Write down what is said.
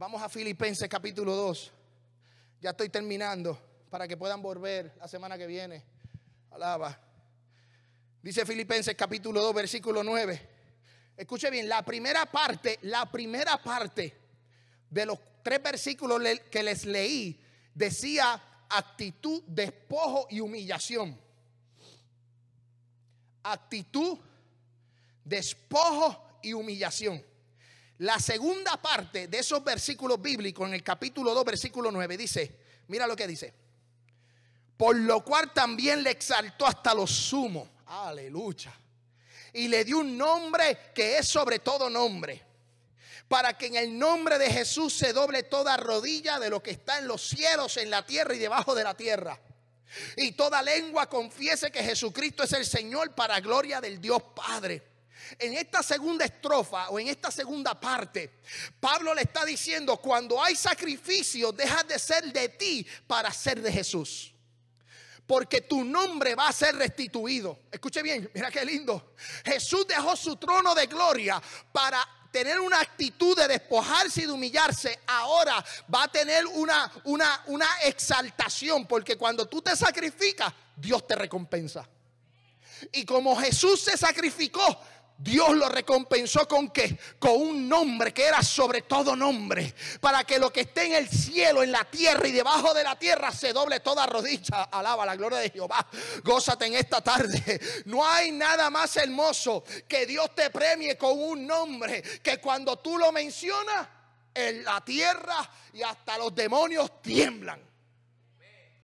Vamos a Filipenses capítulo 2. Ya estoy terminando para que puedan volver la semana que viene. Alaba. Dice Filipenses capítulo 2, versículo 9. Escuche bien, la primera parte, la primera parte de los tres versículos que les leí decía actitud, despojo y humillación. Actitud, despojo y humillación. La segunda parte de esos versículos bíblicos en el capítulo 2, versículo 9 dice, mira lo que dice. Por lo cual también le exaltó hasta lo sumo. Aleluya. Y le dio un nombre que es sobre todo nombre. Para que en el nombre de Jesús se doble toda rodilla de lo que está en los cielos, en la tierra y debajo de la tierra. Y toda lengua confiese que Jesucristo es el Señor para gloria del Dios Padre. En esta segunda estrofa o en esta segunda parte, Pablo le está diciendo, cuando hay sacrificio, deja de ser de ti para ser de Jesús. Porque tu nombre va a ser restituido. Escuche bien, mira qué lindo. Jesús dejó su trono de gloria para tener una actitud de despojarse y de humillarse, ahora va a tener una, una, exaltación, porque cuando tú te sacrificas, Dios te recompensa. Y como Jesús se sacrificó, Dios lo recompensó con qué? Con un nombre que era sobre todo nombre. Para que lo que esté en el cielo, en la tierra y debajo de la tierra se doble toda rodilla. Alaba la gloria de Jehová. Gózate en esta tarde. No hay nada más hermoso que Dios te premie con un nombre que cuando tú lo mencionas, en la tierra y hasta los demonios tiemblan.